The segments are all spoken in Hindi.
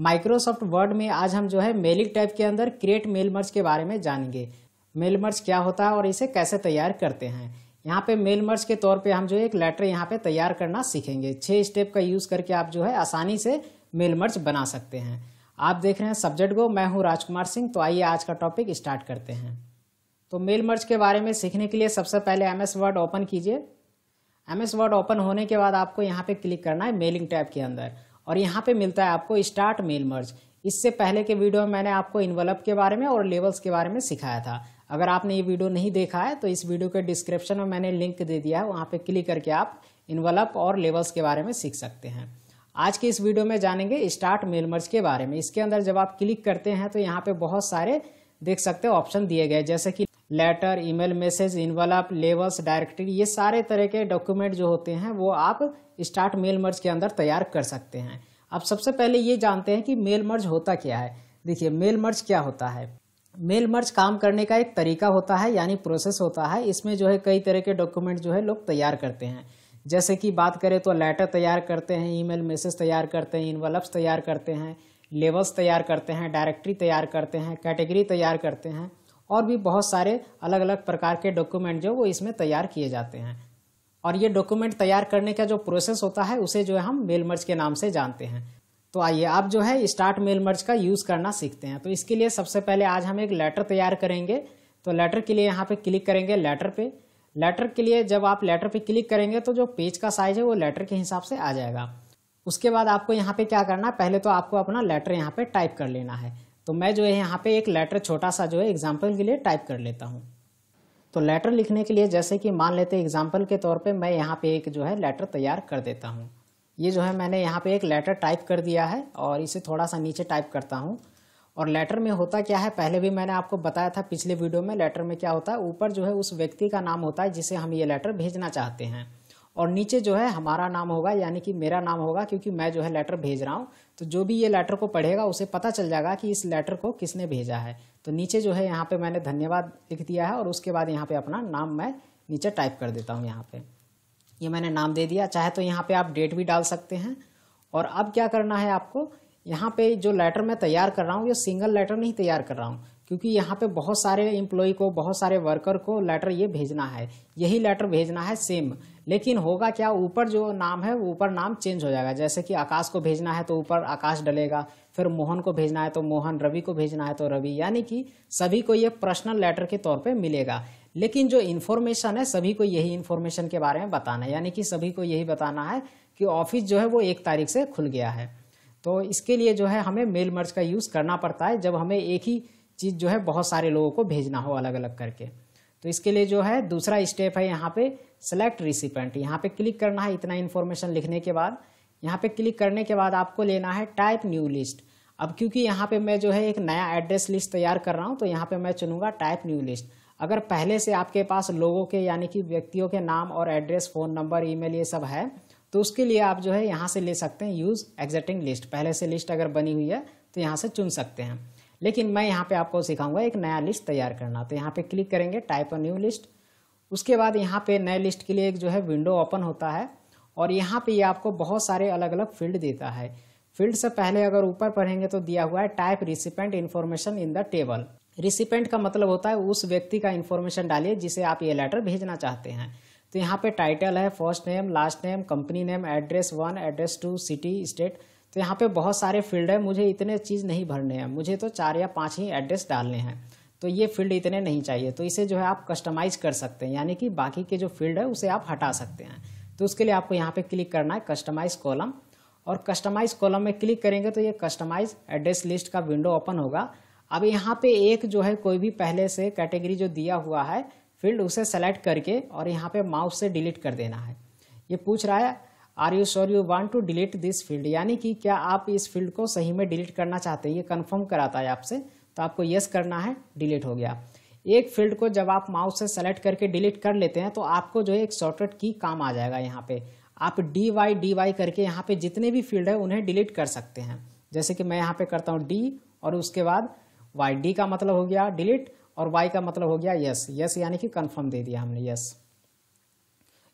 माइक्रोसॉफ्ट वर्ड में आज हम जो है मेलिंग टाइप के अंदर क्रिएट मेल मर्ज के बारे में जानेंगे मेल मर्ज क्या होता है और इसे कैसे तैयार करते हैं यहाँ पे मेल मर्ज के तौर पे हम जो है एक लेटर यहाँ पे तैयार करना सीखेंगे छः स्टेप का यूज़ करके आप जो है आसानी से मेल मर्ज बना सकते हैं आप देख रहे हैं सब्जेक्ट को मैं हूँ राजकुमार सिंह तो आइए आज का टॉपिक स्टार्ट करते हैं तो मेल मर्ज के बारे में सीखने के लिए सबसे पहले एम एस वर्ड ओपन कीजिए एम एस वर्ड ओपन होने के बाद आपको यहाँ पे क्लिक करना है मेलिंग टैब के अंदर और यहाँ पे मिलता है आपको स्टार्ट मेल मर्ज इससे पहले के वीडियो में मैंने आपको इन्वलप के बारे में और लेवल्स के बारे में सिखाया था अगर आपने ये वीडियो नहीं देखा है तो इस वीडियो के डिस्क्रिप्शन में मैंने लिंक दे दिया है वहाँ पे क्लिक करके आप इन्वलप और लेवल्स के बारे में सीख सकते हैं आज के इस वीडियो में जानेंगे स्टार्ट मेल मर्ज के बारे में इसके अंदर जब आप क्लिक करते हैं तो यहाँ पे बहुत सारे देख सकते हैं ऑप्शन दिए गए जैसे कि letter email message envelope labels directory ये सारे तरह के डॉक्यूमेंट जो होते हैं वो आप स्टार्ट मेल मर्ज के अंदर तैयार कर सकते हैं अब सबसे पहले ये जानते हैं कि मेल मर्ज होता क्या है देखिए मेल मर्ज क्या होता है मेल मर्ज काम करने का एक तरीका होता है यानी प्रोसेस होता है इसमें जो है कई तरह के डॉक्यूमेंट जो है लोग तैयार करते हैं जैसे कि बात करें तो लेटर तैयार करते हैं ईमेल मैसेज तैयार करते हैं इनवलप्स तैयार करते हैं लेवल्स तैयार करते हैं डायरेक्टरी तैयार करते हैं कैटेगरी तैयार करते हैं और भी बहुत सारे अलग अलग प्रकार के डॉक्यूमेंट जो वो इसमें तैयार किए जाते हैं और ये डॉक्यूमेंट तैयार करने का जो प्रोसेस होता है उसे जो है हम मेल मर्ज के नाम से जानते हैं तो आइए आप जो है स्टार्ट मेल मर्ज का यूज़ करना सीखते हैं तो इसके लिए सबसे पहले आज हम एक लेटर तैयार करेंगे तो लेटर के लिए यहाँ पे क्लिक करेंगे लेटर पे लेटर के लिए जब आप लेटर पे क्लिक करेंगे तो जो पेज का साइज है वो लेटर के हिसाब से आ जाएगा उसके बाद आपको यहाँ पे क्या करना है पहले तो आपको अपना लेटर यहाँ पे टाइप कर लेना है तो मैं जो है यहाँ पे एक लेटर छोटा सा जो है एग्जाम्पल के लिए टाइप कर लेता हूँ तो लेटर लिखने के लिए जैसे कि मान लेते एग्जाम्पल के तौर पर मैं यहाँ पे एक जो है लेटर तैयार कर देता हूँ ये जो है मैंने यहाँ पे एक लेटर टाइप कर दिया है और इसे थोड़ा सा नीचे टाइप करता हूँ और लेटर में होता क्या है पहले भी मैंने आपको बताया था पिछले वीडियो में लेटर में क्या होता है ऊपर जो है उस व्यक्ति का नाम होता है जिसे हम ये लेटर भेजना चाहते हैं और नीचे जो है हमारा नाम होगा यानी कि मेरा नाम होगा क्योंकि मैं जो है लेटर भेज रहा हूँ तो जो भी ये लेटर को पढ़ेगा उसे पता चल जाएगा कि इस लेटर को किसने भेजा है तो नीचे जो है यहाँ पे मैंने धन्यवाद लिख दिया है और उसके बाद यहाँ पे अपना नाम मैं नीचे टाइप कर देता हूँ यहाँ पे ये मैंने नाम दे दिया चाहे तो यहाँ पे आप डेट भी डाल सकते हैं और अब क्या करना है आपको यहाँ पे जो लेटर मैं तैयार कर रहा हूँ ये सिंगल लेटर नहीं तैयार कर रहा हूँ क्योंकि यहाँ पे बहुत सारे एम्प्लॉय को बहुत सारे वर्कर को लेटर ये भेजना है यही लेटर भेजना है सेम लेकिन होगा क्या ऊपर जो नाम है ऊपर नाम चेंज हो जाएगा जैसे कि आकाश को भेजना है तो ऊपर आकाश डलेगा फिर मोहन को भेजना है तो मोहन रवि को भेजना है तो रवि यानी कि सभी को ये पर्सनल लेटर के तौर पर मिलेगा लेकिन जो इन्फॉर्मेशन है सभी को यही इन्फॉर्मेशन के बारे में बताना है यानी कि सभी को यही बताना है कि ऑफिस जो है वो एक तारीख से खुल गया है तो इसके लिए जो है हमें मेल मर्ज का यूज़ करना पड़ता है जब हमें एक ही चीज़ जो है बहुत सारे लोगों को भेजना हो अलग अलग करके तो इसके लिए जो है दूसरा स्टेप है यहाँ पे सेलेक्ट रिसिपेंट यहाँ पे क्लिक करना है इतना इन्फॉर्मेशन लिखने के बाद यहाँ पे क्लिक करने के बाद आपको लेना है टाइप न्यू लिस्ट अब क्योंकि यहाँ पे मैं जो है एक नया एड्रेस लिस्ट तैयार कर रहा हूँ तो यहाँ पे मैं चुनूंगा टाइप न्यू लिस्ट अगर पहले से आपके पास लोगों के यानी कि व्यक्तियों के नाम और एड्रेस फ़ोन नंबर ईमेल ये सब है तो उसके लिए आप जो है यहाँ से ले सकते हैं यूज़ एग्जिटिंग लिस्ट पहले से लिस्ट अगर बनी हुई है तो यहाँ से चुन सकते हैं लेकिन मैं यहाँ पे आपको सिखाऊंगा एक नया लिस्ट तैयार करना तो यहाँ पे क्लिक करेंगे टाइप अ न्यू लिस्ट उसके बाद यहाँ पे नए लिस्ट के लिए एक जो है विंडो ओपन होता है और यहाँ पे ये आपको बहुत सारे अलग अलग फील्ड देता है फील्ड से पहले अगर ऊपर पढ़ेंगे तो दिया हुआ है type recipient information in the table recipient का मतलब होता है उस व्यक्ति का इन्फॉर्मेशन डालिए जिसे आप ये लेटर भेजना चाहते हैं तो यहाँ पे टाइटल है first name last name company name address one address two city state तो यहाँ पे बहुत सारे फील्ड है मुझे इतने चीज़ नहीं भरने हैं मुझे तो चार या पांच ही एड्रेस डालने हैं तो ये फील्ड इतने नहीं चाहिए तो इसे जो है आप कस्टमाइज कर सकते हैं यानी कि बाकी के जो फील्ड है उसे आप हटा सकते हैं तो उसके लिए आपको यहाँ पे क्लिक करना है कस्टमाइज कॉलम और कस्टमाइज कॉलम में क्लिक करेंगे तो ये कस्टमाइज एड्रेस लिस्ट का विंडो ओपन होगा अब यहाँ पे एक जो है कोई भी पहले से कैटेगरी जो दिया हुआ है फील्ड उसे सेलेक्ट करके और यहाँ पे माउस से डिलीट कर देना है ये पूछ रहा है are you sure you want to delete this field यानी कि क्या आप इस फील्ड को सही में डिलीट करना चाहते हैं ये कन्फर्म कराता है आपसे तो आपको यस करना है डिलीट हो गया एक फील्ड को जब आप माउस से सेलेक्ट करके डिलीट कर लेते हैं तो आपको जो है एक शॉर्टकट की काम आ जाएगा यहाँ पे आप डी वाई डी वाई करके यहाँ पे जितने भी फील्ड है उन्हें डिलीट कर सकते हैं जैसे कि मैं यहाँ पे करता हूँ डी और उसके बाद वाई डी का मतलब हो गया डिलीट और वाई का मतलब हो गया यस यस यानी कि कन्फर्म दे दिया हमने यस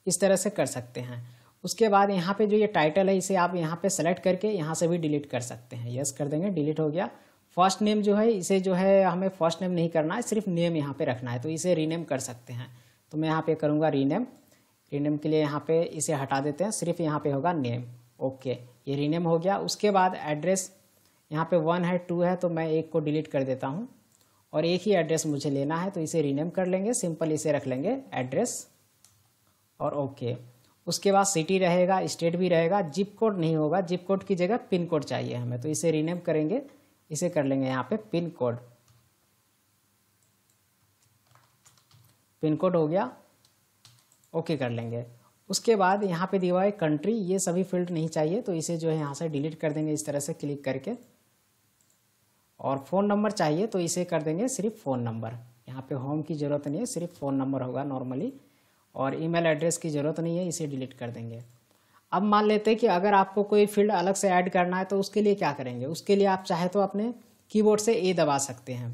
इस तरह से कर सकते हैं उसके बाद यहाँ पे जो ये टाइटल है इसे आप यहाँ पे सेलेक्ट करके यहाँ से भी डिलीट कर सकते हैं यस कर देंगे डिलीट हो गया फर्स्ट नेम जो है इसे जो है हमें फर्स्ट नेम नहीं करना है सिर्फ नेम यहाँ पे रखना है तो इसे रीनेम कर सकते हैं तो मैं यहाँ पे करूँगा रीनेम रीनेम के लिए यहाँ पे इसे हटा देते हैं सिर्फ यहाँ पे होगा नेम ओके ये रीनेम हो गया उसके बाद एड्रेस यहाँ पे वन है टू है तो मैं एक को डिलीट कर देता हूँ और एक ही एड्रेस मुझे लेना है तो इसे रीनेम कर लेंगे सिंपल इसे रख लेंगे एड्रेस और ओके okay. उसके बाद सिटी रहेगा स्टेट भी रहेगा जिप कोड नहीं होगा जिप कोड की जगह पिन कोड चाहिए हमें तो इसे रीनेम करेंगे इसे कर लेंगे यहाँ पे पिन कोड पिन कोड हो गया ओके कर लेंगे उसके बाद यहाँ पे दिया है कंट्री ये सभी फील्ड नहीं चाहिए तो इसे जो है यहाँ से डिलीट कर देंगे इस तरह से क्लिक करके और फ़ोन नंबर चाहिए तो इसे कर देंगे सिर्फ फ़ोन नंबर यहाँ पे होम की ज़रूरत नहीं है सिर्फ फ़ोन नंबर होगा नॉर्मली और ईमेल एड्रेस की ज़रूरत नहीं है इसे डिलीट कर देंगे अब मान लेते हैं कि अगर आपको कोई फील्ड अलग से ऐड करना है तो उसके लिए क्या करेंगे उसके लिए आप चाहे तो अपने कीबोर्ड से ए दबा सकते हैं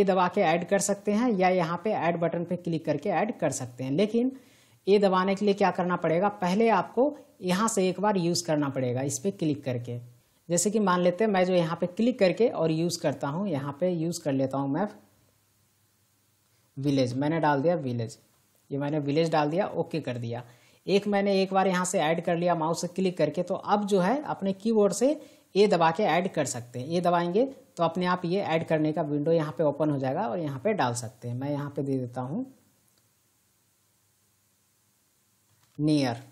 ए दबा के ऐड कर सकते हैं या यहाँ पे ऐड बटन पे क्लिक करके ऐड कर सकते हैं लेकिन ए दबाने के लिए क्या करना पड़ेगा पहले आपको यहाँ से एक बार यूज़ करना पड़ेगा इस पर क्लिक करके जैसे कि मान लेते हैं मैं जो यहाँ पर क्लिक करके और यूज़ करता हूँ यहाँ पर यूज़ कर लेता हूँ मैं विलेज मैंने डाल दिया विलेज ये मैंने विलेज डाल दिया ओके कर दिया एक मैंने एक बार यहाँ से ऐड कर लिया माउस से क्लिक करके तो अब जो है अपने कीबोर्ड से ए दबा के ऐड कर सकते हैं ए दबाएंगे तो अपने आप ये ऐड करने का विंडो यहाँ पे ओपन हो जाएगा और यहाँ पे डाल सकते हैं मैं यहाँ पे दे देता हूँ near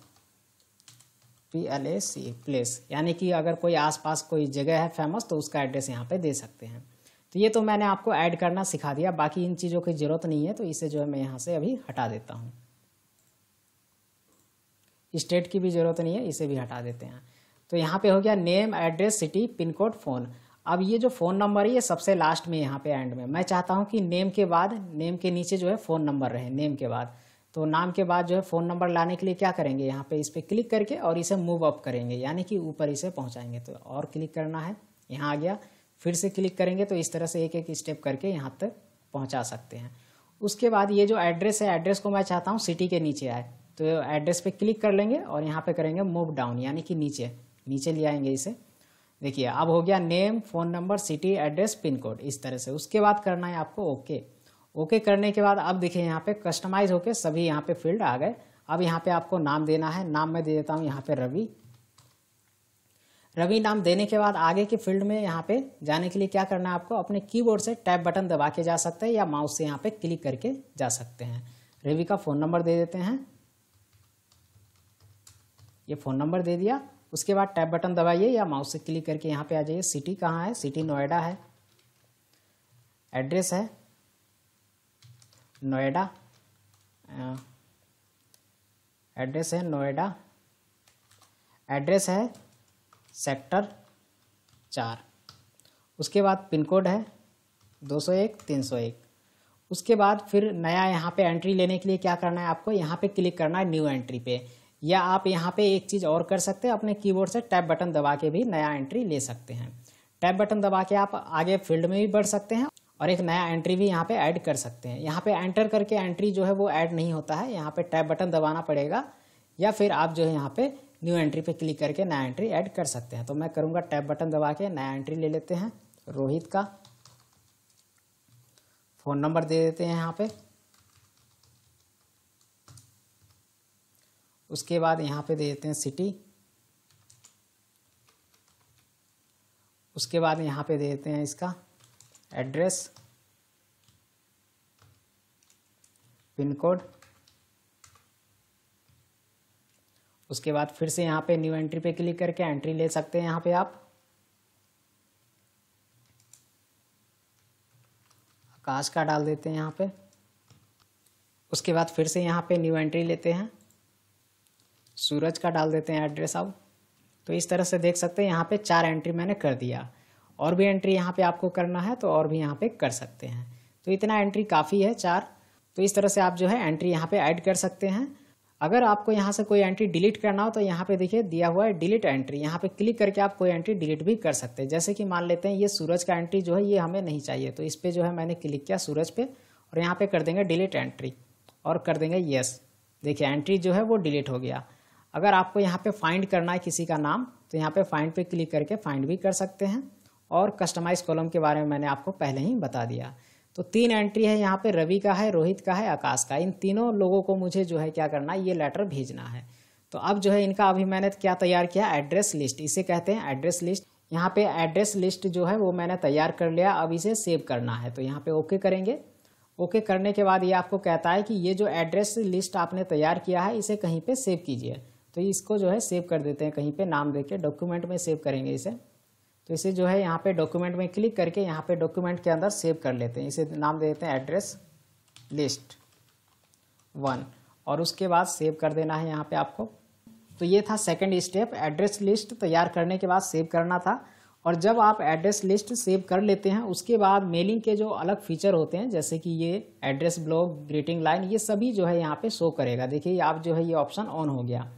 P L A C place यानी कि अगर कोई आसपास कोई जगह है फेमस तो उसका एड्रेस यहाँ पे दे सकते हैं तो ये तो मैंने आपको ऐड करना सिखा दिया बाकी इन चीज़ों की ज़रूरत नहीं है तो इसे जो है मैं यहाँ से अभी हटा देता हूँ स्टेट की भी ज़रूरत नहीं है इसे भी हटा देते हैं तो यहाँ पे हो गया name address city pin code phone अब ये जो फ़ोन नंबर है ये सबसे लास्ट में यहाँ पे एंड में मैं चाहता हूँ कि नेम के बाद नेम के नीचे जो है फ़ोन नंबर रहे नेम के बाद तो नाम के बाद जो है फ़ोन नंबर लाने के लिए क्या करेंगे यहाँ पे इस पर क्लिक करके और इसे मूव अप करेंगे यानी कि ऊपर इसे पहुँचाएंगे तो और क्लिक करना है यहाँ आ गया फिर से क्लिक करेंगे तो इस तरह से एक एक स्टेप करके यहाँ तक पहुँचा सकते हैं उसके बाद ये जो एड्रेस है एड्रेस को मैं चाहता हूँ सिटी के नीचे आए तो एड्रेस पे क्लिक कर लेंगे और यहाँ पे करेंगे मूव डाउन यानी कि नीचे नीचे ले आएंगे इसे देखिए अब हो गया name phone number city address pin code इस तरह से उसके बाद करना है आपको ओके ओके करने के बाद अब देखिए यहाँ पे कस्टमाइज होके सभी यहाँ पे फील्ड आ गए अब यहाँ पे आपको नाम देना है नाम मैं दे देता हूँ यहाँ पे रवि रवि नाम देने के बाद आगे के फील्ड में यहाँ पे जाने के लिए क्या करना है आपको अपने कीबोर्ड से टैप बटन दबा के जा सकते हैं या माउस से यहाँ पे क्लिक करके जा सकते हैं रवि का फ़ोन नंबर दे देते हैं ये फ़ोन नंबर दे दिया उसके बाद टैप बटन दबाइए या माउस से क्लिक करके यहाँ पे आ जाइए सिटी कहाँ है सिटी नोएडा है एड्रेस है नोएडा एड्रेस है नोएडा एड्रेस है सेक्टर चार उसके बाद पिन कोड है 201 301 उसके बाद फिर नया यहाँ पे एंट्री लेने के लिए क्या करना है आपको यहाँ पे क्लिक करना है न्यू एंट्री पे या आप यहाँ पे एक चीज़ और कर सकते हैं अपने कीबोर्ड से टैप बटन दबा के भी नया एंट्री ले सकते हैं टैप बटन दबा के आप आगे फील्ड में भी बढ़ सकते हैं और एक नया एंट्री भी यहाँ पे ऐड कर सकते हैं यहाँ पे एंटर करके एंट्री जो है वो ऐड नहीं होता है यहाँ पे टैप बटन दबाना पड़ेगा या फिर आप जो है यहाँ पे न्यू एंट्री पे क्लिक करके नया एंट्री ऐड कर सकते हैं तो मैं करूँगा टैब बटन दबा के नया एंट्री ले लेते हैं रोहित का फ़ोन नंबर दे देते हैं यहाँ पे उसके बाद यहाँ पे दे देते हैं सिटी उसके बाद यहाँ पे दे देते हैं इसका एड्रेस पिन कोड उसके बाद फिर से यहाँ पे न्यू एंट्री पे क्लिक करके एंट्री ले सकते हैं यहाँ पे आप आकाश का डाल देते हैं यहाँ पे उसके बाद फिर से यहाँ पे न्यू एंट्री लेते हैं सूरज का डाल देते हैं एड्रेस अब तो इस तरह से देख सकते हैं यहाँ पे चार एंट्री मैंने कर दिया और भी एंट्री यहाँ पे आपको करना है तो और भी यहाँ पे कर सकते हैं तो इतना एंट्री काफ़ी है चार तो इस तरह से आप जो है एंट्री यहाँ पे ऐड कर सकते हैं अगर आपको यहाँ से कोई एंट्री डिलीट करना हो तो यहाँ पे देखिए दिया हुआ है डिलीट एंट्री यहाँ पे क्लिक करके आप कोई एंट्री डिलीट भी कर सकते हैं जैसे कि मान लेते हैं ये सूरज का एंट्री जो है ये हमें नहीं चाहिए तो इस पर जो है मैंने क्लिक किया सूरज पे और यहाँ पे कर देंगे डिलीट एंट्री और कर देंगे येस देखिए एंट्री जो है वो डिलीट हो गया अगर आपको यहाँ पे फाइंड करना है किसी का नाम तो यहाँ पे फाइंड पे क्लिक करके फाइंड भी कर सकते हैं और कस्टमाइज कॉलम के बारे में मैंने आपको पहले ही बता दिया तो तीन एंट्री है यहाँ पे रवि का है रोहित का है आकाश का इन तीनों लोगों को मुझे जो है क्या करना है ये लेटर भेजना है तो अब जो है इनका अभी मैंने क्या तैयार किया एड्रेस लिस्ट इसे कहते हैं एड्रेस लिस्ट यहाँ पे एड्रेस लिस्ट जो है वो मैंने तैयार कर लिया अब इसे सेव करना है तो यहाँ पे ओके करेंगे ओके करने के बाद ये आपको कहता है कि ये जो एड्रेस लिस्ट आपने तैयार किया है इसे कहीं पे सेव कीजिए तो इसको जो है सेव कर देते हैं कहीं पर नाम दे डॉक्यूमेंट में सेव करेंगे इसे तो इसे जो है यहाँ पे डॉक्यूमेंट में क्लिक करके यहाँ पे डॉक्यूमेंट के अंदर सेव कर लेते हैं इसे नाम दे देते हैं एड्रेस लिस्ट वन और उसके बाद सेव कर देना है यहाँ पे आपको तो ये था सेकंड स्टेप एड्रेस लिस्ट तैयार करने के बाद सेव करना था और जब आप एड्रेस लिस्ट सेव कर लेते हैं उसके बाद मेलिंग के जो अलग फीचर होते हैं जैसे कि ये एड्रेस ब्लॉग ग्रीटिंग लाइन ये सभी जो है यहाँ पे शो करेगा देखिए आप जो है ये ऑप्शन ऑन हो गया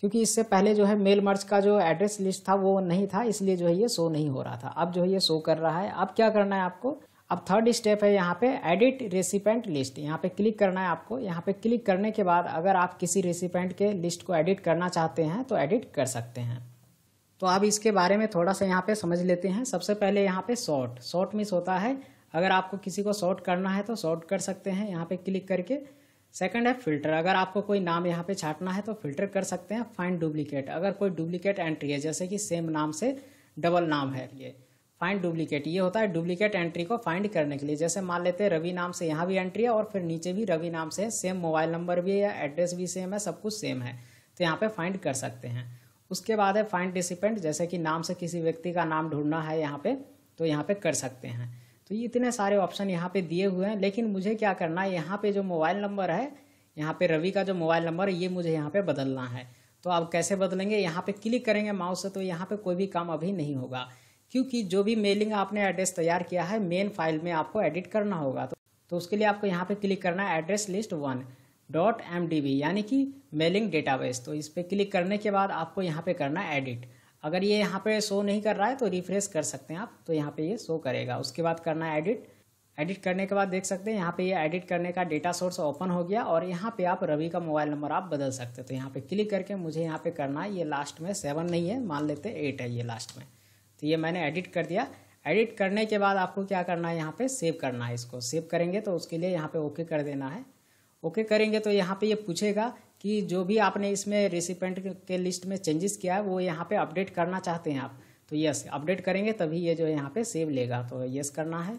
क्योंकि इससे पहले जो है मेल मर्ज का जो एड्रेस लिस्ट था वो नहीं था इसलिए जो है ये शो नहीं हो रहा था अब जो है ये शो कर रहा है अब क्या करना है आपको अब थर्ड स्टेप है यहाँ पे एडिट रेसिपेंट लिस्ट यहाँ पे क्लिक करना है आपको यहाँ पे क्लिक करने के बाद अगर आप किसी रेसिपेंट के लिस्ट को एडिट करना चाहते हैं तो एडिट कर सकते हैं तो आप इसके बारे में थोड़ा सा यहाँ पे समझ लेते हैं सबसे पहले यहाँ पे शॉर्ट शॉर्ट मिस होता है अगर आपको किसी को शॉर्ट करना है तो शॉर्ट कर सकते हैं यहाँ पे क्लिक करके सेकंड है फिल्टर अगर आपको कोई नाम यहाँ पे छाटना है तो फिल्टर कर सकते हैं फाइंड डुप्लीकेट अगर कोई डुप्लीकेट एंट्री है जैसे कि सेम नाम से डबल नाम है ये फाइंड डुप्लीकेट ये होता है डुप्लीकेट एंट्री को फाइंड करने के लिए जैसे मान लेते हैं रवि नाम से यहाँ भी एंट्री है और फिर नीचे भी रवि नाम से सेम मोबाइल नंबर भी है एड्रेस भी सेम है सब कुछ सेम है तो यहाँ पे फाइंड कर सकते हैं उसके बाद है फाइंड डिसिपेंट जैसे कि नाम से किसी व्यक्ति का नाम ढूंढना है यहाँ पे तो यहाँ पे कर सकते हैं तो ये इतने सारे ऑप्शन यहाँ पे दिए हुए हैं लेकिन मुझे क्या करना है यहाँ पे जो मोबाइल नंबर है यहाँ पे रवि का जो मोबाइल नंबर है ये मुझे यहाँ पे बदलना है तो आप कैसे बदलेंगे यहाँ पे क्लिक करेंगे माउस से तो यहाँ पे कोई भी काम अभी नहीं होगा क्योंकि जो भी मेलिंग आपने एड्रेस तैयार किया है मेन फाइल में आपको एडिट करना होगा तो, तो उसके लिए आपको यहाँ पे क्लिक करना है address list one dot M यानी कि मेलिंग डेटाबेस तो इस पर क्लिक करने के बाद आपको यहाँ पे करना है एडिट अगर ये यहाँ पे शो नहीं कर रहा है तो रिफ्रेश कर सकते हैं आप तो यहाँ पे ये शो करेगा उसके बाद करना है एडिट एडिट करने के बाद देख सकते हैं यहाँ पे ये एडिट करने का डेटा सोर्स ओपन हो गया और यहाँ पे आप रवि का मोबाइल नंबर आप बदल सकते हैं तो यहाँ पे क्लिक करके मुझे यहाँ पे करना है ये लास्ट में सेवन नहीं है मान लेते एट है ये लास्ट में तो ये मैंने एडिट कर दिया एडिट करने के बाद आपको क्या करना है यहाँ पे सेव करना है इसको सेव करेंगे तो उसके लिए यहाँ पे ओके कर देना है ओके करेंगे तो यहाँ पे ये पूछेगा कि जो भी आपने इसमें रेसिपेंट के लिस्ट में चेंजेस किया है वो यहाँ पे अपडेट करना चाहते हैं आप तो यस अपडेट करेंगे तभी ये जो यहाँ पे सेव लेगा तो यस करना है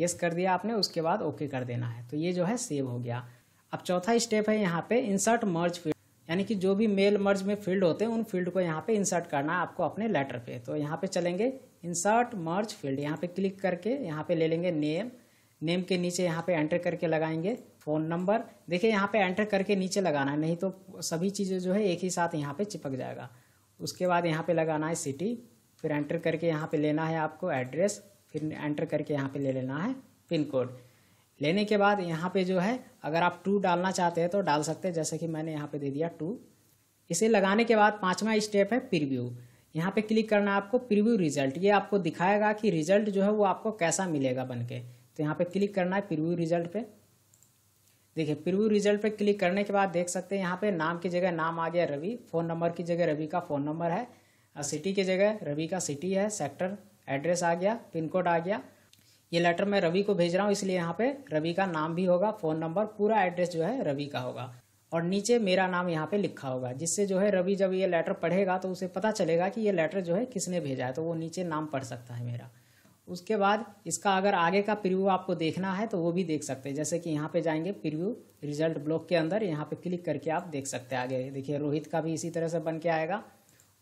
यस कर दिया आपने उसके बाद ओके कर देना है तो ये जो है सेव हो गया अब चौथा स्टेप है यहाँ पे इंसर्ट मर्ज फील्ड यानी कि जो भी मेल मर्ज में फील्ड होते हैं उन फील्ड को यहाँ पे इंसर्ट करना है आपको अपने लेटर पे तो यहाँ पे चलेंगे इंसर्ट मर्ज फील्ड यहाँ पे क्लिक करके यहाँ पे ले लेंगे नेम नेम के नीचे यहाँ पे एंटर करके लगाएंगे फ़ोन नंबर देखिए यहाँ पे एंटर करके नीचे लगाना है नहीं तो सभी चीज़ें जो है एक ही साथ यहाँ पे चिपक जाएगा उसके बाद यहाँ पे लगाना है सिटी फिर एंटर करके यहाँ पे लेना है आपको एड्रेस फिर एंटर करके यहाँ पे ले लेना है पिन कोड लेने के बाद यहाँ पे जो है अगर आप टू डालना चाहते हैं तो डाल सकते हैं जैसे कि मैंने यहाँ पे दे दिया टू इसे लगाने के बाद पाँचवा स्टेप है प्रिव्यू यहाँ पे क्लिक करना है आपको प्रिव्यू रिजल्ट ये आपको दिखाएगा कि रिजल्ट जो है वो आपको कैसा मिलेगा बन के तो यहाँ पे क्लिक करना है प्रिव्यू रिजल्ट पे देखिए प्रिव्यू रिजल्ट पे क्लिक करने के बाद देख सकते हैं यहाँ पे नाम की जगह नाम आ गया रवि फ़ोन नंबर की जगह रवि का फ़ोन नंबर है सिटी की जगह रवि का सिटी है सेक्टर एड्रेस आ गया पिन कोड आ गया ये लेटर मैं रवि को भेज रहा हूँ इसलिए यहाँ पे रवि का नाम भी होगा फ़ोन नंबर पूरा एड्रेस जो है रवि का होगा और नीचे मेरा नाम यहाँ पे लिखा होगा जिससे जो है रवि जब ये लेटर पढ़ेगा तो उसे पता चलेगा कि ये लेटर जो है किसने भेजा है तो वो नीचे नाम पढ़ सकता है मेरा उसके बाद इसका अगर आगे का प्रिव्यू आपको देखना है तो वो भी देख सकते हैं जैसे कि यहाँ पे जाएंगे प्रिव्यू रिजल्ट ब्लॉक के अंदर यहाँ पे क्लिक करके आप देख सकते हैं आगे देखिए रोहित का भी इसी तरह से बन के आएगा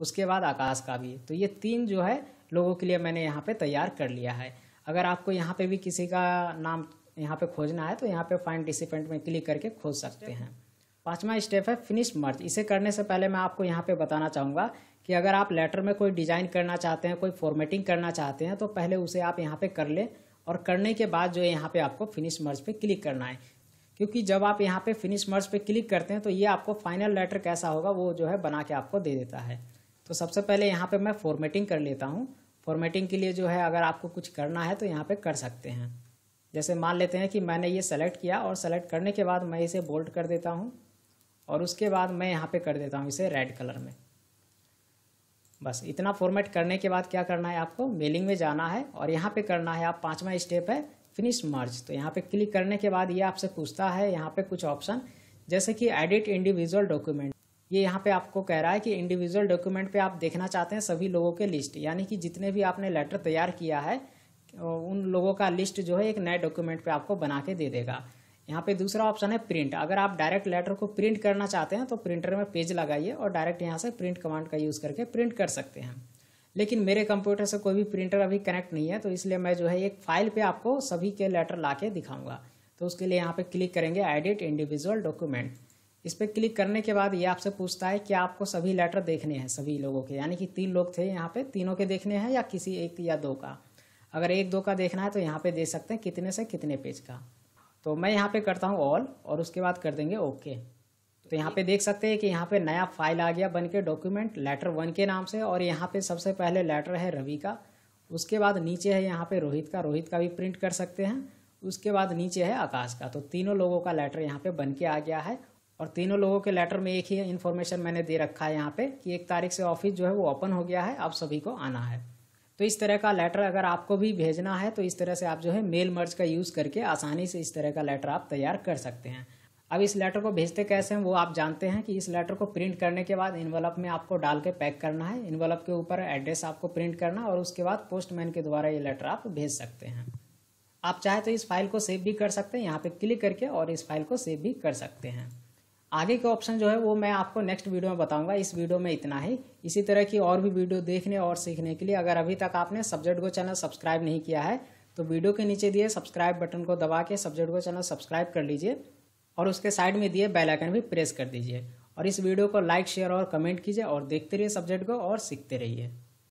उसके बाद आकाश का भी तो ये तीन जो है लोगों के लिए मैंने यहाँ पे तैयार कर लिया है अगर आपको यहाँ पे भी किसी का नाम यहाँ पे खोजना है तो यहाँ पे फाइन डिसिपेंट में क्लिक करके खोज सकते हैं पाँचवा स्टेप है फिनिश मर्ज इसे करने से पहले मैं आपको यहाँ पे बताना चाहूँगा कि अगर आप लेटर में कोई डिज़ाइन करना चाहते हैं कोई फॉर्मेटिंग करना चाहते हैं तो पहले उसे आप यहाँ पे कर लें और करने के बाद जो यहाँ पे आपको फिनिश मर्ज पे क्लिक करना है क्योंकि जब आप यहाँ पे फिनिश मर्ज पे क्लिक करते हैं तो ये आपको फाइनल लेटर कैसा होगा वो जो है बना के आपको दे देता है तो सबसे पहले यहाँ पे मैं फॉर्मेटिंग कर लेता हूँ फॉर्मेटिंग के लिए जो है अगर आपको कुछ करना है तो यहाँ पे कर सकते हैं जैसे मान लेते हैं कि मैंने ये सेलेक्ट किया और सेलेक्ट करने के बाद मैं इसे बोल्ड कर देता हूँ और उसके बाद मैं यहाँ पे कर देता हूँ इसे रेड कलर में बस इतना फॉर्मेट करने के बाद क्या करना है आपको मेलिंग में जाना है और यहाँ पे करना है आप पाँचवा स्टेप है फिनिश मर्ज तो यहाँ पे क्लिक करने के बाद ये आपसे पूछता है यहाँ पे कुछ ऑप्शन जैसे कि एडिट इंडिविजुअल डॉक्यूमेंट ये यहाँ पे आपको कह रहा है कि इंडिविजुअल डॉक्यूमेंट पे आप देखना चाहते हैं सभी लोगों के लिस्ट यानी कि जितने भी आपने लेटर तैयार किया है उन लोगों का लिस्ट जो है एक नए डॉक्यूमेंट पे आपको बना के दे देगा यहाँ पे दूसरा ऑप्शन है प्रिंट अगर आप डायरेक्ट लेटर को प्रिंट करना चाहते हैं तो प्रिंटर में पेज लगाइए और डायरेक्ट यहाँ से प्रिंट कमांड का यूज़ करके प्रिंट कर सकते हैं लेकिन मेरे कंप्यूटर से कोई भी प्रिंटर अभी कनेक्ट नहीं है तो इसलिए मैं जो है एक फाइल पे आपको सभी के लेटर ला के दिखाऊंगा तो उसके लिए यहाँ पे क्लिक करेंगे एडिट इंडिविजुअल डॉक्यूमेंट इस पर क्लिक करने के बाद ये आपसे पूछता है कि आपको सभी लेटर देखने हैं सभी लोगों के यानी कि तीन लोग थे यहाँ पे तीनों के देखने हैं या किसी एक या दो का अगर एक दो का देखना है तो यहाँ पे देख सकते हैं कितने से कितने पेज का तो मैं यहाँ पे करता हूँ ऑल और उसके बाद कर देंगे ओके तो यहाँ पे देख सकते हैं कि यहाँ पे नया फाइल आ गया बन के डॉक्यूमेंट लेटर वन के नाम से और यहाँ पे सबसे पहले लेटर है रवि का उसके बाद नीचे है यहाँ पे रोहित का रोहित का भी प्रिंट कर सकते हैं उसके बाद नीचे है आकाश का तो तीनों लोगों का लेटर यहाँ पे बन के आ गया है और तीनों लोगों के लेटर में एक ही इन्फॉर्मेशन मैंने दे रखा है यहाँ पे कि एक तारीख से ऑफिस जो है वो ओपन हो गया है आप सभी को आना है तो इस तरह का लेटर अगर आपको भी भेजना है तो इस तरह से आप जो है मेल मर्ज का यूज़ करके आसानी से इस तरह का लेटर आप तैयार कर सकते हैं अब इस लेटर को भेजते कैसे हैं वो आप जानते हैं कि इस लेटर को प्रिंट करने के बाद इन्वलप में आपको डाल के पैक करना है इन्वलप के ऊपर एड्रेस आपको प्रिंट करना और उसके बाद पोस्टमैन के द्वारा ये लेटर आप भेज सकते हैं आप चाहे तो इस फाइल को सेव भी कर सकते हैं यहाँ पे क्लिक करके और इस फाइल को सेव भी कर सकते हैं आगे के ऑप्शन जो है वो मैं आपको नेक्स्ट वीडियो में बताऊंगा इस वीडियो में इतना ही इसी तरह की और भी वीडियो देखने और सीखने के लिए अगर अभी तक आपने सब्जेक्ट को चैनल सब्सक्राइब नहीं किया है तो वीडियो के नीचे दिए सब्सक्राइब बटन को दबा के सब्जेक्ट को चैनल सब्सक्राइब कर लीजिए और उसके साइड में दिए बेल आइकन भी प्रेस कर दीजिए और इस वीडियो को लाइक शेयर और कमेंट कीजिए और देखते रहिए सब्जेक्ट को और सीखते रहिए